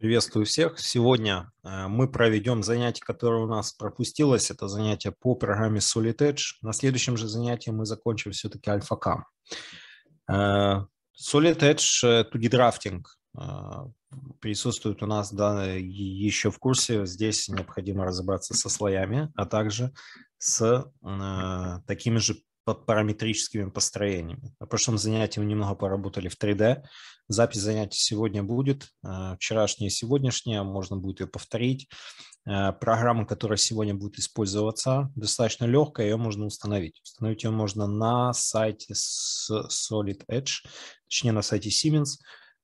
Приветствую всех. Сегодня э, мы проведем занятие, которое у нас пропустилось. Это занятие по программе Solid Edge. На следующем же занятии мы закончим все-таки AlphaCam. Э, Solid Edge э, to драфтинг присутствует у нас да, еще в курсе. Здесь необходимо разобраться со слоями, а также с такими же под параметрическими построениями. На прошлом занятии мы немного поработали в 3D. Запись занятий сегодня будет, э, вчерашняя и сегодняшняя, можно будет ее повторить. Э, программа, которая сегодня будет использоваться, достаточно легкая, ее можно установить. Установить ее можно на сайте Solid Edge, точнее на сайте Siemens,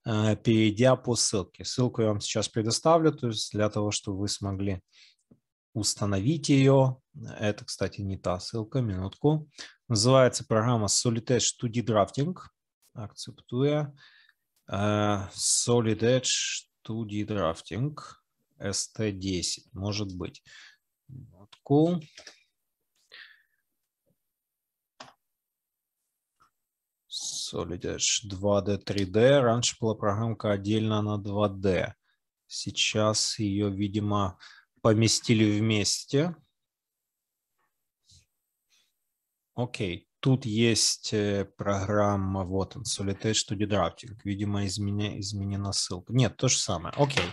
э, перейдя по ссылке. Ссылку я вам сейчас предоставлю, то есть для того, чтобы вы смогли установить ее. Это, кстати, не та ссылка, минутку. Називається програма Solid to Drafting, Акцептує Solid Edge to Dedrafting ST10, може бути. Вот cool. Solid Edge 2D, 3D. Раньше была программка отдельно на 2D. Сейчас ее, видимо, поместили вместе. Окей, тут есть э, программа, вот он, Solitage to Dedrafting. Видимо, изменя, изменена ссылка. Нет, то же самое. Окей,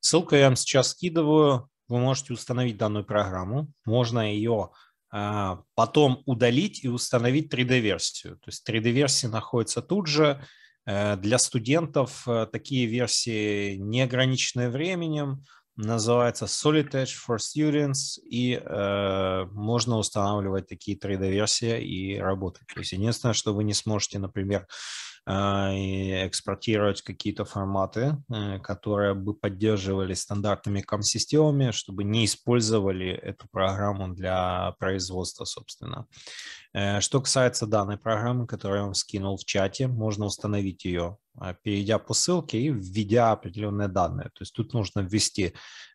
ссылку я вам сейчас скидываю. Вы можете установить данную программу. Можно ее а, потом удалить и установить 3D-версию. То есть 3D-версия находится тут же. Э, для студентов э, такие версии не ограничены временем, называется Solid Edge for Students, и э, можно устанавливать такие 3D-версии и работать. То есть единственное, что вы не сможете, например, э, экспортировать какие-то форматы, э, которые бы поддерживали стандартными CAM-системами, чтобы не использовали эту программу для производства, собственно. Э, что касается данной программы, которую я вам скинул в чате, можно установить ее а, перейдя по ссылке и введя определенные данные. То есть тут нужно ввести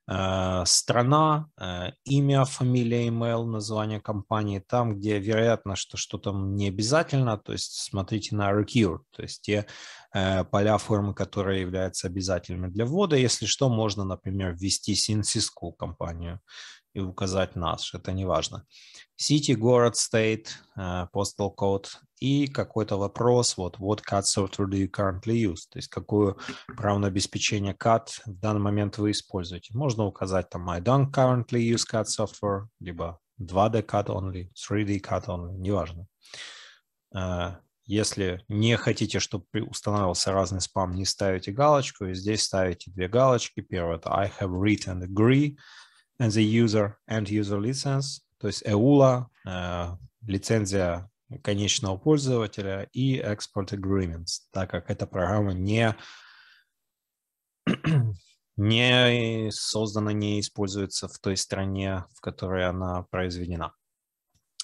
э, страна, э, имя, фамилия, email, название компании, там, где вероятно, что что-то не обязательно, то есть смотрите на recur, то есть те э, поля формы, которые являются обязательными для ввода. Если что, можно, например, ввести синсиску компанию и указать наш, это не важно. City, город, state, э, postal code и какой-то вопрос, вот what CAD software do you currently use, то есть какое правное обеспечение CAD в данный момент вы используете. Можно указать там I don't currently use CAD software, либо 2D CAD only, 3D CAD only, неважно. Uh, если не хотите, чтобы устанавливался разный спам, не ставите галочку, и здесь ставите две галочки. первое это I have read and agree, and the user and user license, то есть EULA, э, лицензия конечного пользователя и export agreements, так как эта программа не, не создана, не используется в той стране, в которой она произведена.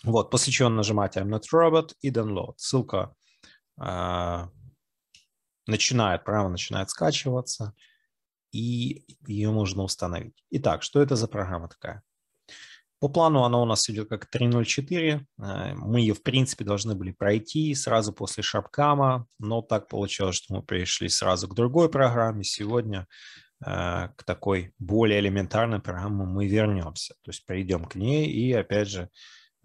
Вот, после чего нажимать I'm not robot и download. Ссылка э, начинает, программа начинает скачиваться и ее можно установить. Итак, что это за программа такая? По плану она у нас идет как 3.0.4. Э, мы ее, в принципе, должны были пройти сразу после Шапкама, но так получилось, что мы пришли сразу к другой программе. Сегодня э, к такой более элементарной программе мы вернемся. То есть придем к ней и, опять же,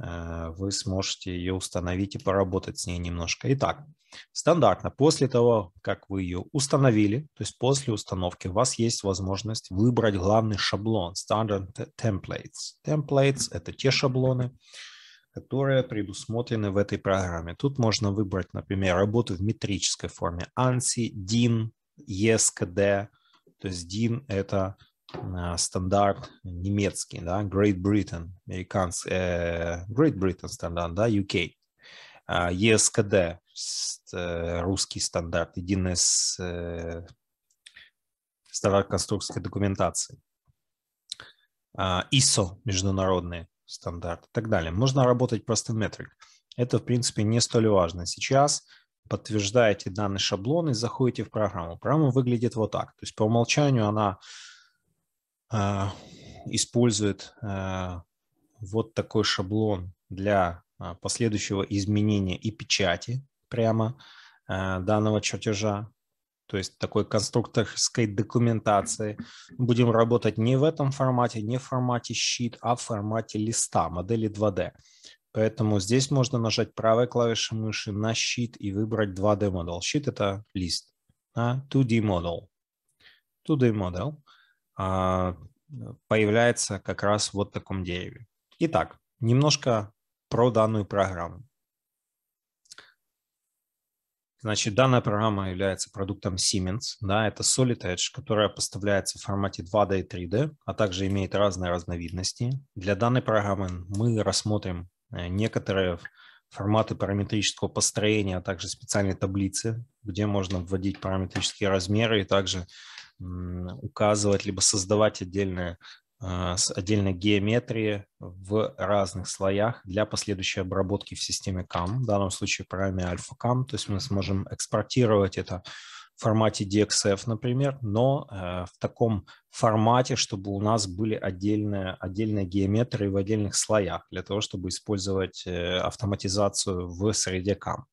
Э, вы сможете ее установить и поработать с ней немножко. Итак, стандартно после того, как вы ее установили, то есть после установки, у вас есть возможность выбрать главный шаблон Standard Templates. Templates – это те шаблоны, которые предусмотрены в этой программе. Тут можно выбрать, например, работу в метрической форме ANSI, DIN, ESCD. То есть DIN – это Э, стандарт немецкий, да, Great Britain, американский, э, Great Britain стандарт, да, UK, ЕСКД, а e э, русский стандарт, единый с, э, стандарт конструкторской документации, а, ISO, международный стандарт и так далее. Можно работать просто в метрик. Это, в принципе, не столь важно. Сейчас подтверждаете данный шаблон и заходите в программу. Программа выглядит вот так. То есть по умолчанию она а, использует а, вот такой шаблон для а, последующего изменения и печати прямо данного чертежа, то есть такой конструкторской документации. Будем работать не в этом формате, не в формате щит, а в формате листа, модели 2D. Поэтому здесь можно нажать правой клавишей мыши на щит и выбрать 2D модель. Щит – это лист. 2D модель. 2D модель. А, появляется как раз вот в таком дереве. Итак, немножко про данную программу. Значит, данная программа является продуктом Siemens. Да, это Solid Edge, которая поставляется в формате 2D и 3D, а также имеет разные разновидности. Для данной программы мы рассмотрим э, некоторые форматы параметрического построения, а также специальные таблицы, где можно вводить параметрические размеры и также указывать, либо создавать отдельные, а, отдельные геометрии в разных слоях для последующей обработки в системе CAM, в данном случае программе AlphaCAM, то есть мы сможем экспортировать это в формате DXF, например, но э, в таком формате, чтобы у нас были отдельные, отдельные геометрии в отдельных слоях для того, чтобы использовать э, автоматизацию в среде CAM.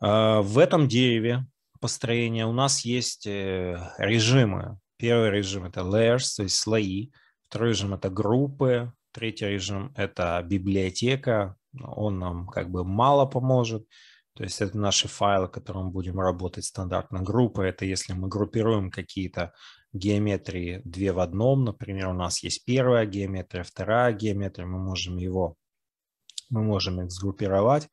А, в этом дереве построения у нас есть э, режимы. Первый режим – это layers, то есть слои. Второй режим – это группы. Третий режим – это библиотека. Он нам как бы мало поможет. То есть это наши файлы, которым будем работать стандартно. Группы – это если мы группируем какие-то геометрии две в одном. Например, у нас есть первая геометрия, вторая геометрия. Мы можем его мы можем их сгруппировать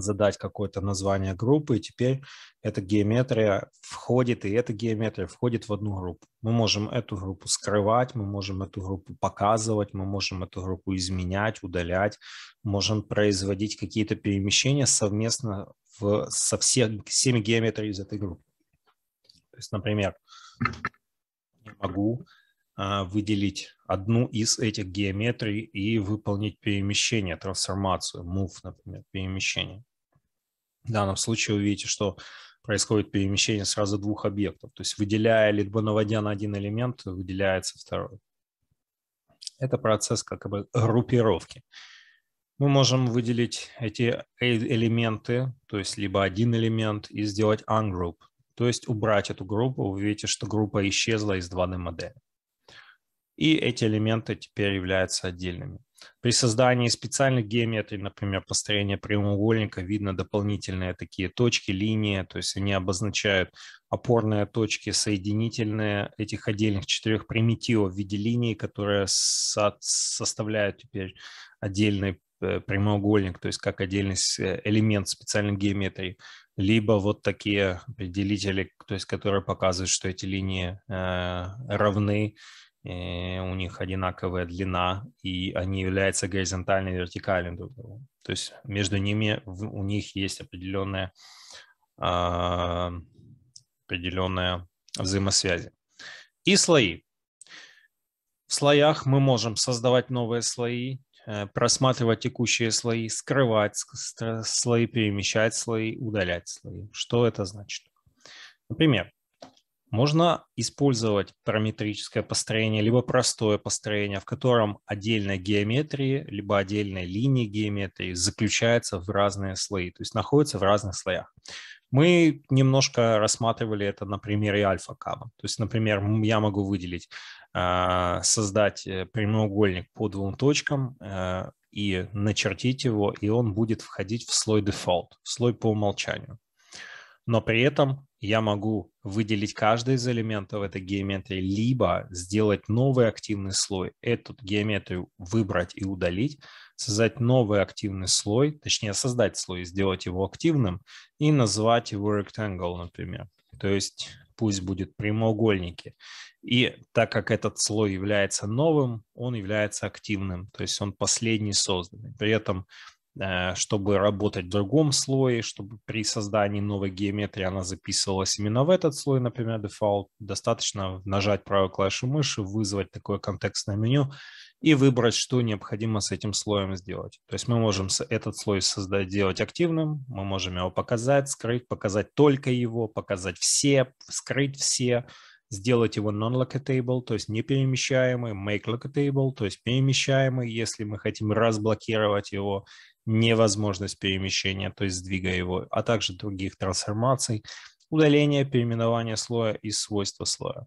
задать какое-то название группы, и теперь эта геометрия входит, и эта геометрия входит в одну группу. Мы можем эту группу скрывать, мы можем эту группу показывать, мы можем эту группу изменять, удалять, можем производить какие-то перемещения совместно в, со всех, всеми геометриями из этой группы. То есть, например, не могу а, выделить одну из этих геометрий и выполнить перемещение, трансформацию, move, например, перемещение. В данном случае вы видите, что происходит перемещение сразу двух объектов. То есть выделяя, либо наводя на один элемент, выделяется второй. Это процесс как бы группировки. Мы можем выделить эти э, элементы, то есть либо один элемент, и сделать ungroup, то есть убрать эту группу. Вы видите, что группа исчезла из 2D модели и эти элементы теперь являются отдельными. При создании специальных геометрий, например, построение прямоугольника, видно дополнительные такие точки, линии, то есть они обозначают опорные точки, соединительные этих отдельных четырех примитивов в виде линий, которые со составляют теперь отдельный э, прямоугольник, то есть как отдельный э, элемент специальной геометрии, либо вот такие определители, то есть которые показывают, что эти линии э, равны Э, у них одинаковая длина, и они являются горизонтально и вертикальными друг другу. То есть между ними у них есть определенная, а, определенная взаимосвязи. И слои. В слоях мы можем создавать новые слои, э, просматривать текущие слои, скрывать слои, перемещать слои, удалять слои. Что это значит? Например, можно использовать параметрическое построение, либо простое построение, в котором отдельная геометрия, либо отдельная линия геометрии заключается в разные слои, то есть находится в разных слоях. Мы немножко рассматривали это на примере альфа-каба. То есть, например, я могу выделить, а, создать э, прямоугольник по двум точкам, э, и начертить его, и он будет входить в слой дефолт, в слой по умолчанию. Но при этом я могу выделить каждый из элементов этой геометрии, либо сделать новый активный слой, эту геометрию выбрать и удалить, создать новый активный слой, точнее создать слой, сделать его активным и назвать его rectangle, например. То есть пусть будет прямоугольники. И так как этот слой является новым, он является активным, то есть он последний созданный. При этом Э, чтобы работать в другом слое, чтобы при создании новой геометрии она записывалась именно в этот слой, например, дефолт, достаточно нажать правую клавишу мыши, вызвать такое контекстное меню и выбрать, что необходимо с этим слоем сделать. То есть мы можем этот слой создать, делать активным, мы можем его показать, скрыть, показать только его, показать все, скрыть все, сделать его non-locatable, то есть неперемещаемый, make locatable, то есть перемещаемый, если мы хотим разблокировать его, невозможность перемещения, то есть сдвига его, а также других трансформаций, удаление, переименование слоя и свойства слоя.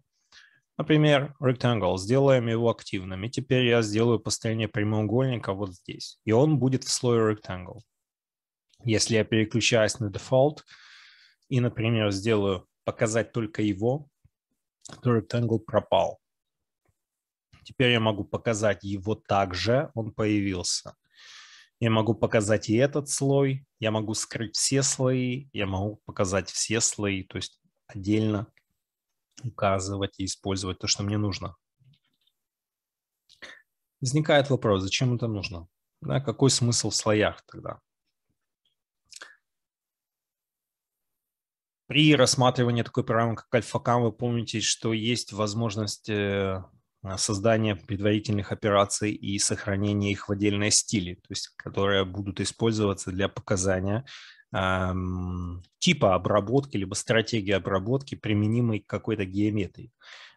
Например, rectangle, сделаем его активным, и теперь я сделаю построение прямоугольника вот здесь, и он будет в слое rectangle. Если я переключаюсь на default и, например, сделаю показать только его, то rectangle пропал. Теперь я могу показать его также, он появился. Я могу показать и этот слой, я могу скрыть все слои, я могу показать все слои, то есть отдельно указывать и использовать то, что мне нужно. Возникает вопрос, зачем это нужно? Да, какой смысл в слоях тогда? При рассматривании такой программы, как AlphaCam, вы помните, что есть возможность э, а, создание предварительных операций и сохранение их в отдельные стили, то есть которые будут использоваться для показания эм, типа обработки либо стратегии обработки, применимой к какой-то геометрии.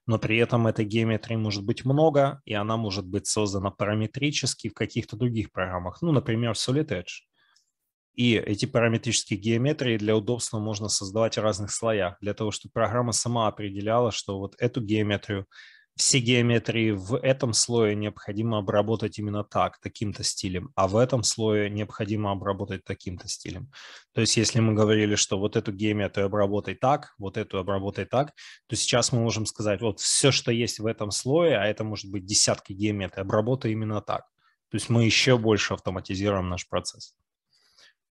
Но при этом этой геометрии может быть много, и она может быть создана параметрически в каких-то других программах, ну, например, Solid Edge. И эти параметрические геометрии для удобства можно создавать в разных слоях, для того, чтобы программа сама определяла, что вот эту геометрию все геометрии в этом слое необходимо обработать именно так, таким-то стилем, а в этом слое необходимо обработать таким-то стилем. То есть если мы говорили, что вот эту геометрию обработай так, вот эту обработай так, то сейчас мы можем сказать, вот все, что есть в этом слое, а это может быть десятки геометрий, обработай именно так. То есть мы еще больше автоматизируем наш процесс.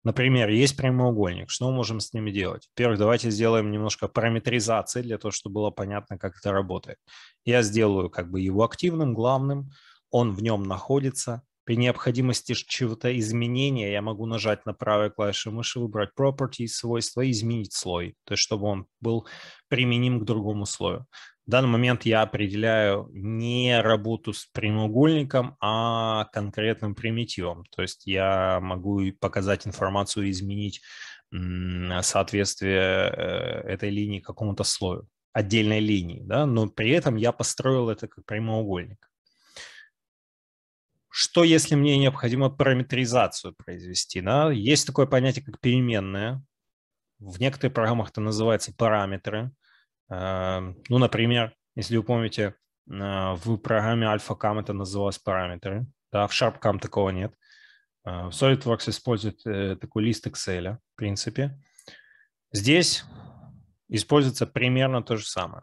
Например, есть прямоугольник. Что мы можем с ними делать? Во-первых, давайте сделаем немножко параметризации для того, чтобы было понятно, как это работает. Я сделаю как бы его активным, главным, он в нем находится. При необходимости чего-то изменения я могу нажать на правой клавише мыши, выбрать properties, свойства изменить слой, то есть чтобы он был применим к другому слою. В данный момент я определяю не работу с прямоугольником, а конкретным примитивом. То есть я могу показать информацию и изменить соответствие э, этой линии какому-то слою, отдельной линии, да, но при этом я построил это как прямоугольник. Что, если мне необходимо параметризацию произвести? Да? Есть такое понятие, как переменная. В некоторых программах это называется параметры. Эм, ну, например, если вы помните, э, в программе AlphaCam это называлось параметры. Да, в SharpCam такого нет. Э, в SolidWorks использует э, такой лист Excel, в принципе. Здесь используется примерно то же самое.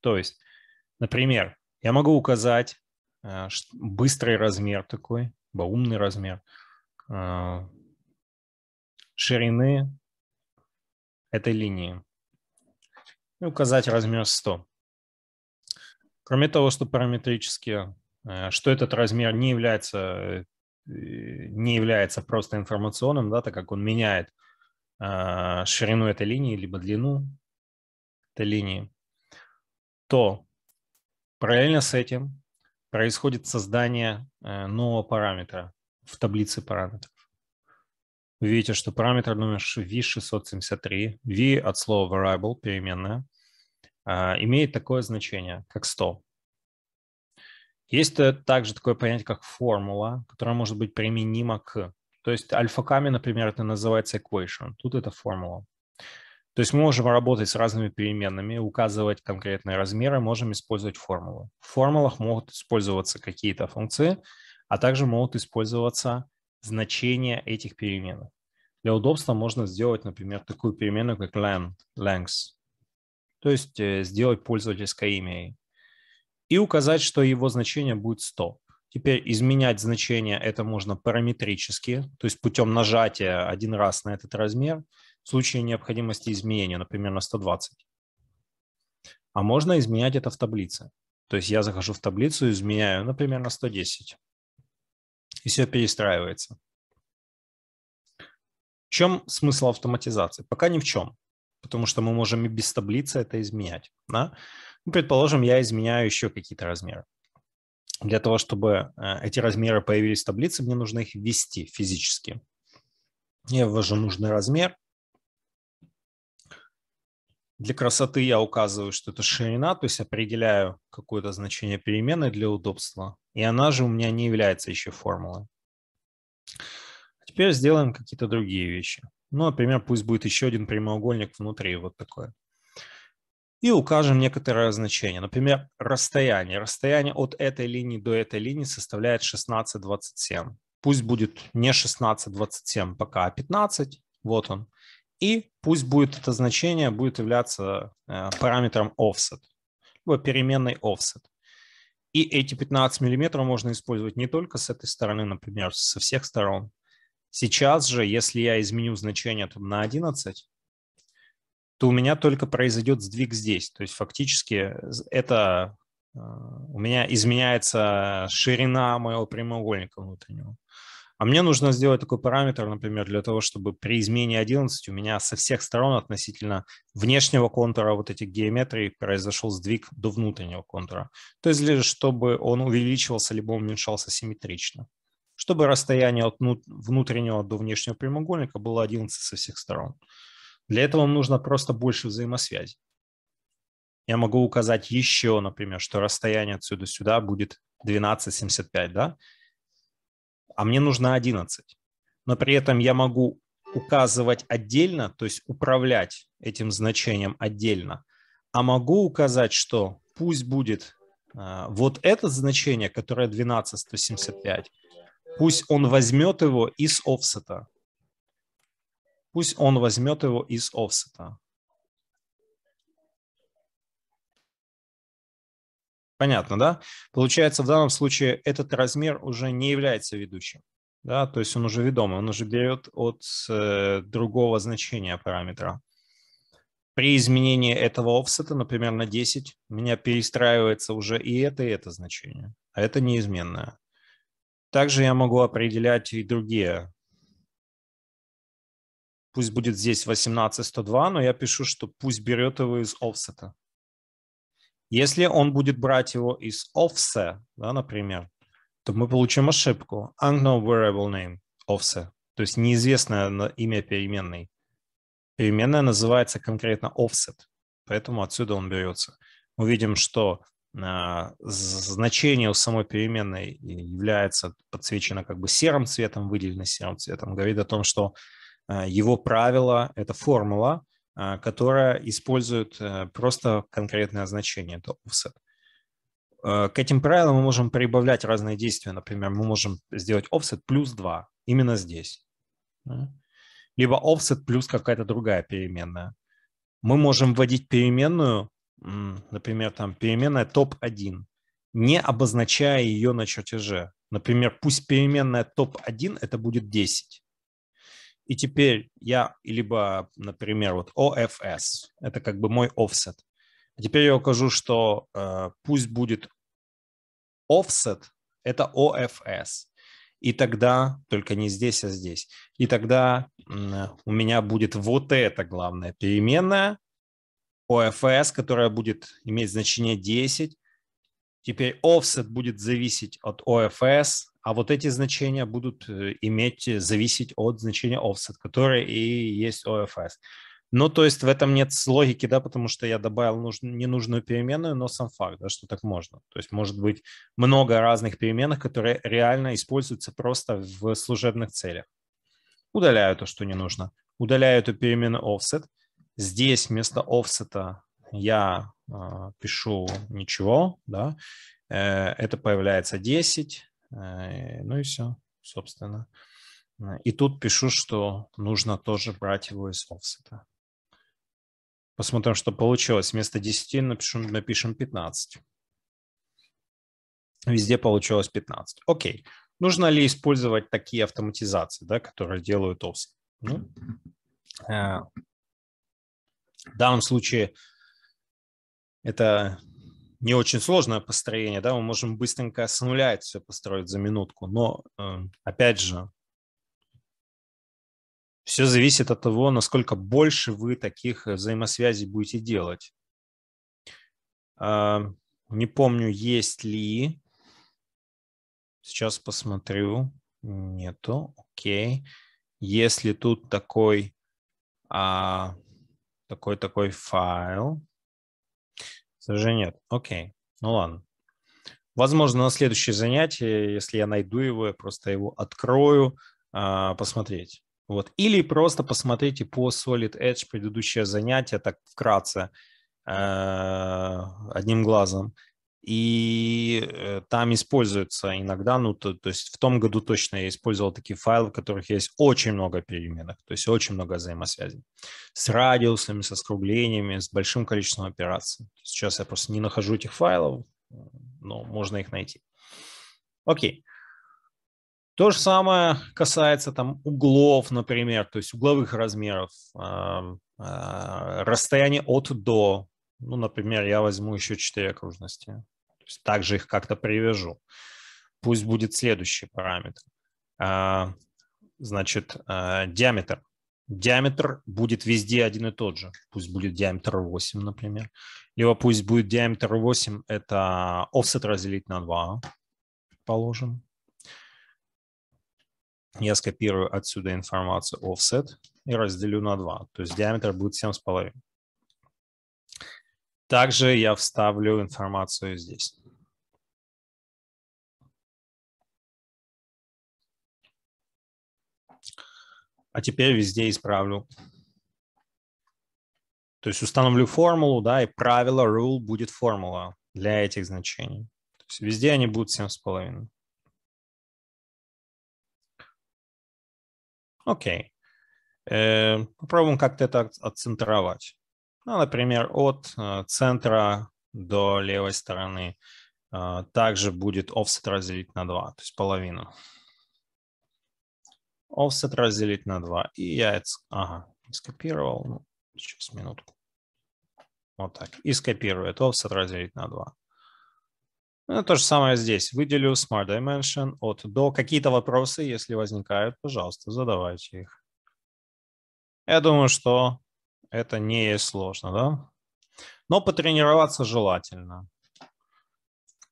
То есть, например, я могу указать быстрый размер такой, умный размер, ширины этой линии и указать размер 100. Кроме того, что параметрически, э, что этот размер не является, э, не является просто информационным, да, так как он меняет э, ширину этой линии, либо длину этой линии, то параллельно с этим происходит создание нового параметра в таблице параметров. Вы видите, что параметр номер V673, V от слова variable, переменная, а, имеет такое значение, как стол. Есть э, также такое понятие, как формула, которая может быть применима к. То есть альфа-ками, например, это называется equation. Тут это формула. То есть мы можем работать с разными переменными, указывать конкретные размеры, можем использовать формулы. В формулах могут использоваться какие-то функции, а также могут использоваться значения этих переменных. Для удобства можно сделать, например, такую переменную, как length, length то есть э, сделать пользовательское имя, и указать, что его значение будет 100. Теперь изменять значение это можно параметрически, то есть путем нажатия один раз на этот размер в случае необходимости изменения, например, на 120. А можно изменять это в таблице. То есть я захожу в таблицу, и изменяю, например, на 110. И все перестраивается. В чем смысл автоматизации? Пока ни в чем потому что мы можем и без таблицы это изменять. Да? Ну, предположим, я изменяю еще какие-то размеры. Для того, чтобы э, эти размеры появились в таблице, мне нужно их ввести физически. Я ввожу нужный размер. Для красоты я указываю, что это ширина, то есть определяю какое-то значение переменной для удобства. И она же у меня не является еще формулой. Теперь сделаем какие-то другие вещи. Ну, например, пусть будет еще один прямоугольник внутри, вот такое. И укажем некоторое значение. Например, расстояние. Расстояние от этой линии до этой линии составляет 16,27. Пусть будет не 16,27 пока, а 15. Вот он. И пусть будет это значение будет являться э, параметром offset, либо переменной offset. И эти 15 миллиметров можно использовать не только с этой стороны, например, со всех сторон, Сейчас же, если я изменю значение там, на 11, то у меня только произойдет сдвиг здесь. То есть фактически э, это э, у меня изменяется ширина моего прямоугольника внутреннего. А мне нужно сделать такой параметр, например, для того, чтобы при измене 11 у меня со всех сторон относительно внешнего контура вот этих геометрий произошел сдвиг до внутреннего контура. То есть, чтобы он увеличивался либо уменьшался симметрично чтобы расстояние от внутреннего до внешнего прямоугольника было 11 со всех сторон. Для этого нужно просто больше взаимосвязи. Я могу указать еще, например, что расстояние отсюда сюда будет 12,75, да? А мне нужно 11. Но при этом я могу указывать отдельно, то есть управлять этим значением отдельно, а могу указать, что пусть будет э, вот это значение, которое 12175, Пусть он возьмет его из офсета. Пусть он возьмет его из офсета. Понятно, да? Получается, в данном случае этот размер уже не является ведущим. Да? То есть он уже ведомый, он уже берет от э, другого значения параметра. При изменении этого офсета, например, на 10, у меня перестраивается уже и это, и это значение, а это неизменное. Также я могу определять и другие. Пусть будет здесь 18102, но я пишу, что пусть берет его из офсета. Если он будет брать его из offset, да, например, то мы получим ошибку unknown variable name offset, то есть неизвестное имя переменной. Переменная называется конкретно offset, поэтому отсюда он берется. Мы видим, что а, значение у самой переменной является подсвечено как бы серым цветом, выделено серым цветом, говорит о том, что а, его правило – это формула, а, которая использует э, просто конкретное значение, это offset. Э, к этим правилам мы можем прибавлять разные действия. Например, мы можем сделать offset плюс 2 именно здесь. Либо offset плюс какая-то другая переменная. Мы можем вводить переменную, например, там переменная топ-1, не обозначая ее на чертеже. Например, пусть переменная топ-1 это будет 10. И теперь я, либо, например, вот OFS, это как бы мой offset. А теперь я укажу, что э, пусть будет offset, это OFS. И тогда, только не здесь, а здесь, и тогда э, у меня будет вот эта главная переменная, OFS, которая будет иметь значение 10. Теперь offset будет зависеть от OFS, а вот эти значения будут э, иметь, э, зависеть от значения offset, которое и есть OFS. Ну, то есть в этом нет логики, да, потому что я добавил нуж... ненужную переменную, но сам факт, да, что так можно. То есть может быть много разных переменных, которые реально используются просто в служебных целях. Удаляю то, что не нужно. Удаляю эту переменную offset – Здесь вместо офсета я э, пишу ничего, да, э, это появляется 10, э, ну и все, собственно. И тут пишу, что нужно тоже брать его из офсета. Посмотрим, что получилось. Вместо 10 напишем, напишем 15. Везде получилось 15. Окей. Нужно ли использовать такие автоматизации, да, которые делают офсет? Ну, э, в данном случае это не очень сложное построение, да, мы можем быстренько с нуля это все построить за минутку, но, эм, опять же, все зависит от того, насколько больше вы таких э, взаимосвязей будете делать. А, не помню, есть ли. Сейчас посмотрю. Нету. Окей. Если тут такой а, такой-такой файл. К сожалению, нет. Окей, ну ладно. Возможно, на следующее занятие, если я найду его, я просто его открою, а, посмотреть. Вот. Или просто посмотрите по Solid Edge предыдущее занятие, так вкратце, а, одним глазом и э, там используется иногда, ну, то, то есть в том году точно я использовал такие файлы, в которых есть очень много переменных, то есть очень много взаимосвязей с радиусами, со скруглениями, с большим количеством операций. Сейчас я просто не нахожу этих файлов, но можно их найти. Окей. То же самое касается там углов, например, то есть угловых размеров, эм, э, расстояние от до, ну, например, я возьму еще 4 окружности. То есть также их как-то привяжу. Пусть будет следующий параметр. А, значит, а, диаметр. Диаметр будет везде один и тот же. Пусть будет диаметр 8, например. Либо пусть будет диаметр 8, это offset разделить на 2, положим. Я скопирую отсюда информацию offset и разделю на 2. То есть диаметр будет 7,5. Также я вставлю информацию здесь. А теперь везде исправлю. То есть установлю формулу, да, и правило rule будет формула для этих значений. То есть везде они будут 7,5. Окей. Э, попробуем как-то это отцентровать ну, например, от э, центра до левой стороны, э, также будет offset разделить на 2, то есть половину. Offset разделить на 2. И я это... Ага, скопировал. Ну, сейчас, минутку. Вот так. И скопирую это offset разделить на 2. Ну, то же самое здесь. Выделю Smart Dimension от до. Какие-то вопросы, если возникают, пожалуйста, задавайте их. Я думаю, что это не сложно, да? Но потренироваться желательно.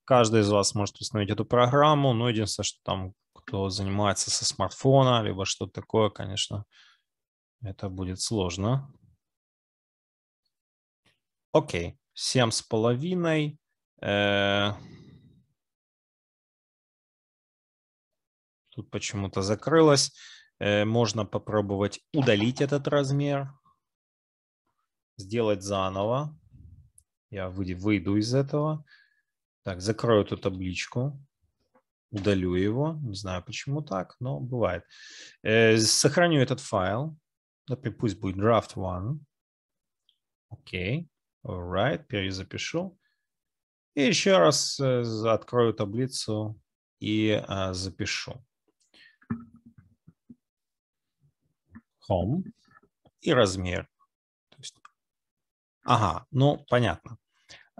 Каждый из вас может установить эту программу, но ну, единственное, что там кто занимается со смартфона, либо что-то такое, конечно, это будет сложно. Окей, семь с половиной. Э, тут почему-то закрылось. Э, можно попробовать удалить этот размер сделать заново. Я выйду из этого. Так, закрою эту табличку, удалю его. Не знаю, почему так, но бывает. Э, сохраню этот файл. Например, пусть будет draft one. Окей, okay. alright, перезапишу. И еще раз э, открою таблицу и э, запишу. Home и размер. Ага, ну понятно.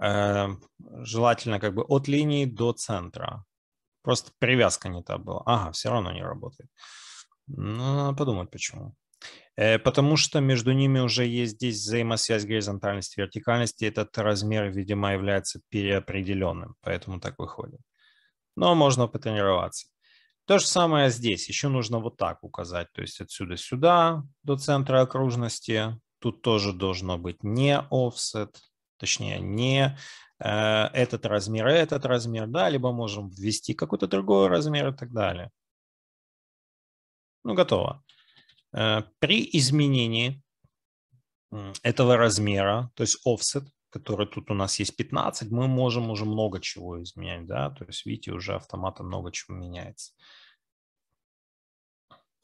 Э, желательно как бы от линии до центра. Просто привязка не та была. Ага, все равно не работает. Ну, надо подумать, почему. Э, потому что между ними уже есть здесь взаимосвязь горизонтальности и вертикальности. Этот размер, видимо, является переопределенным, поэтому так выходит. Но можно потренироваться. То же самое здесь. Еще нужно вот так указать. То есть отсюда сюда, до центра окружности, Тут тоже должно быть не offset, точнее не э, этот размер, этот размер, да, либо можем ввести какой-то другой размер и так далее. Ну, готово. Э, при изменении этого размера, то есть offset, который тут у нас есть 15, мы можем уже много чего изменять, да, то есть, видите, уже автоматом много чего меняется.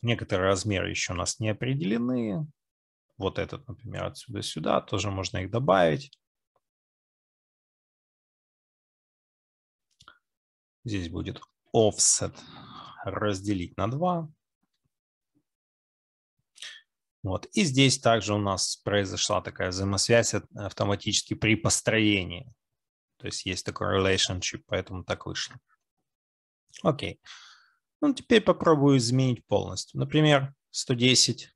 Некоторые размеры еще у нас не определены, вот этот, например, отсюда сюда, тоже можно их добавить. Здесь будет offset разделить на 2. Вот. И здесь также у нас произошла такая взаимосвязь э, автоматически при построении. То есть есть такой relationship, поэтому так вышло. Окей. Ну, теперь попробую изменить полностью. Например, 110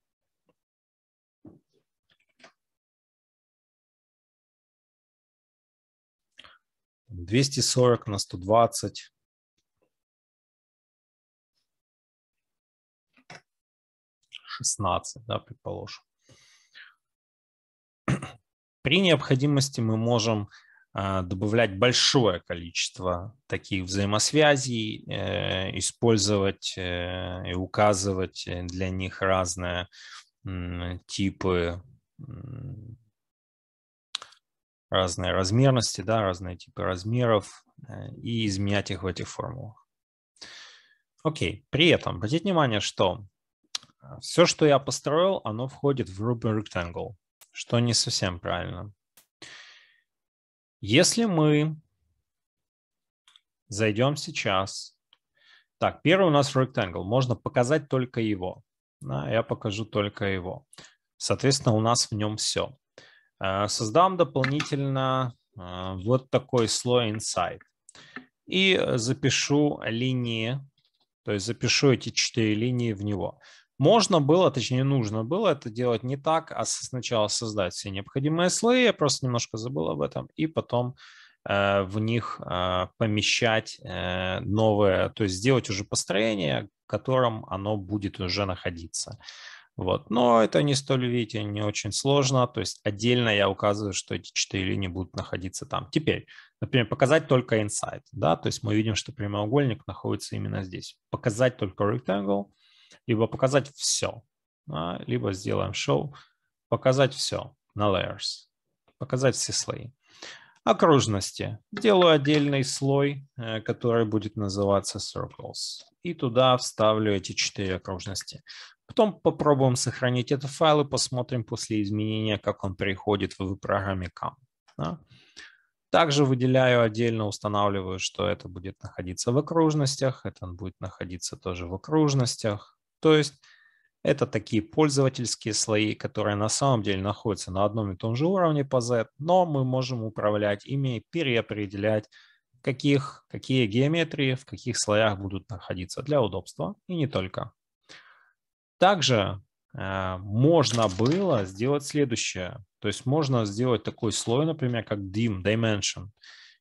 240 на 120. 16, да, предположим. При необходимости мы можем э, добавлять большое количество таких взаимосвязей, э, использовать э, и указывать для них разные типы разные размерности, да, разные типы размеров э, и изменять их в этих формулах. Окей, при этом обратите внимание, что э, все, что я построил, оно входит в Ruby Rectangle, что не совсем правильно. Если мы зайдем сейчас. Так, первый у нас Rectangle, можно показать только его. Да, я покажу только его. Соответственно, у нас в нем все. Э, создам дополнительно э, вот такой слой Inside и э, запишу линии, то есть запишу эти четыре линии в него. Можно было, точнее нужно было это делать не так, а сначала создать все необходимые слои, я просто немножко забыл об этом, и потом э, в них э, помещать э, новое, то есть сделать уже построение, в котором оно будет уже находиться. Вот. Но это не столь, видите, не очень сложно. То есть отдельно я указываю, что эти четыре линии будут находиться там. Теперь, например, показать только inside. Да? То есть мы видим, что прямоугольник находится именно здесь. Показать только rectangle, либо показать все. Да? Либо сделаем show. Показать все на layers. Показать все слои. Окружности. Делаю отдельный слой, э, который будет называться circles. И туда вставлю эти четыре окружности. Потом попробуем сохранить этот файл и посмотрим после изменения, как он переходит в программе CAM. Да? Также выделяю отдельно, устанавливаю, что это будет находиться в окружностях, это будет находиться тоже в окружностях. То есть это такие пользовательские слои, которые на самом деле находятся на одном и том же уровне по Z, но мы можем управлять ими и переопределять, каких, какие геометрии в каких слоях будут находиться для удобства и не только. Также э, можно было сделать следующее. То есть можно сделать такой слой, например, как dim, dimension.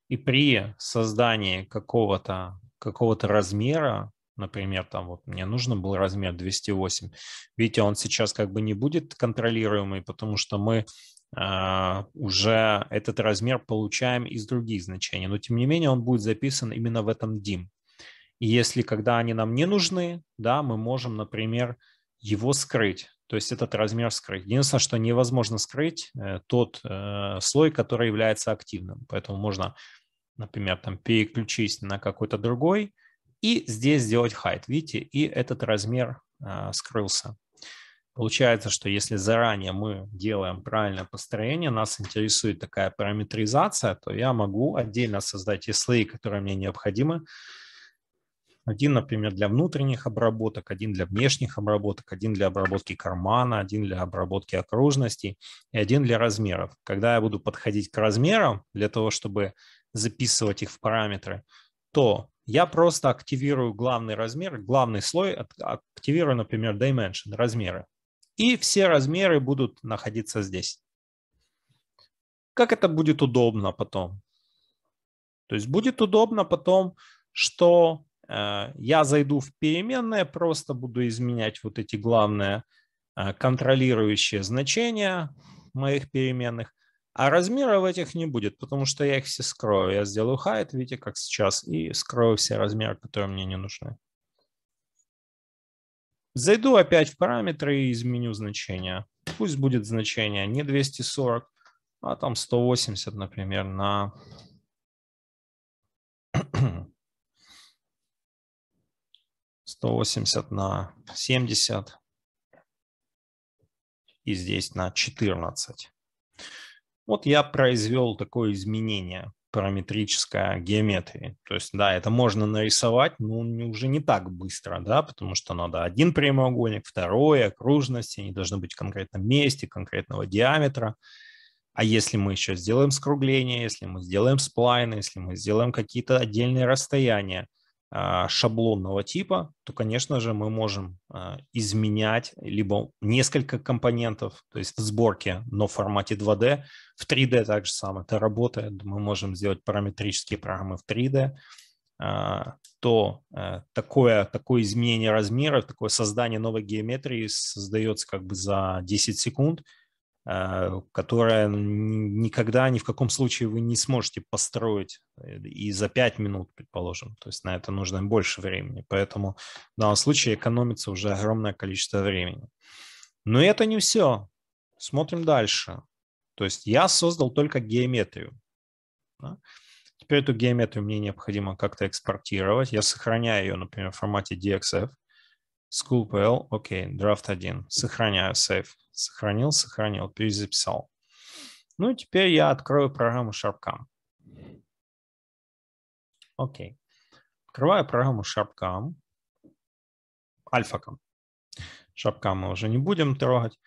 И при создании какого-то какого размера, например, там вот мне нужно был размер 208. Видите, он сейчас как бы не будет контролируемый, потому что мы Uh, уже этот размер получаем из других значений. Но тем не менее он будет записан именно в этом dim. И если когда они нам не нужны, да, мы можем, например, его скрыть, то есть этот размер скрыть. Единственное, что невозможно скрыть, э, тот э, слой, который является активным. Поэтому можно, например, там переключить на какой-то другой и здесь сделать height. Видите, и этот размер э, скрылся. Получается, что если заранее мы делаем правильное построение, нас интересует такая параметризация, то я могу отдельно создать и слои, которые мне необходимы, один, например, для внутренних обработок, один для внешних обработок, один для обработки кармана, один для обработки окружности и один для размеров. Когда я буду подходить к размерам для того, чтобы записывать их в параметры, то я просто активирую главный размер, главный слой, активирую, например, dimension, размеры. И все размеры будут находиться здесь. Как это будет удобно потом? То есть будет удобно потом, что Э, я зайду в переменные, просто буду изменять вот эти главные э, контролирующие значения моих переменных. А размеров этих не будет, потому что я их все скрою. Я сделаю hide, видите, как сейчас, и скрою все размеры, которые мне не нужны. Зайду опять в параметры и изменю значение. Пусть будет значение не 240, а там 180, например, на 180 на 70 и здесь на 14. Вот я произвел такое изменение параметрической геометрии. То есть, да, это можно нарисовать, но уже не так быстро, да, потому что надо один прямоугольник, второй, окружности, они должны быть в конкретном месте, конкретного диаметра. А если мы еще сделаем скругление, если мы сделаем сплайны, если мы сделаем какие-то отдельные расстояния – а, шаблонного типа, то, конечно же, мы можем а, изменять либо несколько компонентов, то есть сборки, но в формате 2D. В 3D так же самое это работает. Мы можем сделать параметрические программы в 3D. А, то э, такое, такое изменение размера, такое создание новой геометрии создается как бы за 10 секунд – Э, которое никогда ни в каком случае вы не сможете построить э, и за 5 минут, предположим. То есть на это нужно больше времени. Поэтому в данном случае экономится уже огромное количество времени. Но это не все. Смотрим дальше. То есть я создал только геометрию. Теперь эту геометрию мне необходимо как-то экспортировать. Я сохраняю ее, например, в формате DXF school.pl, окей, драфт draft 1, сохраняю, сейф, сохранил, сохранил, перезаписал. Ну, теперь я открою программу SharpCam. Окей. Открываю программу SharpCam, AlphaCam. SharpCam мы уже не будем трогать.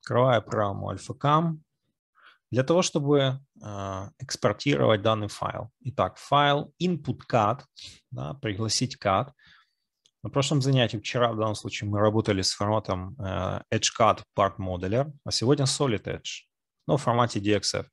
Открываю программу AlphaCam. Для того, чтобы а, экспортировать данный файл. Итак, файл input.cat, да, пригласить cat. На прошлом занятии, вчера в данном случае, мы работали с форматом э, edge EdgeCAD Part Modeler, а сегодня Solid Edge, но в формате DXF.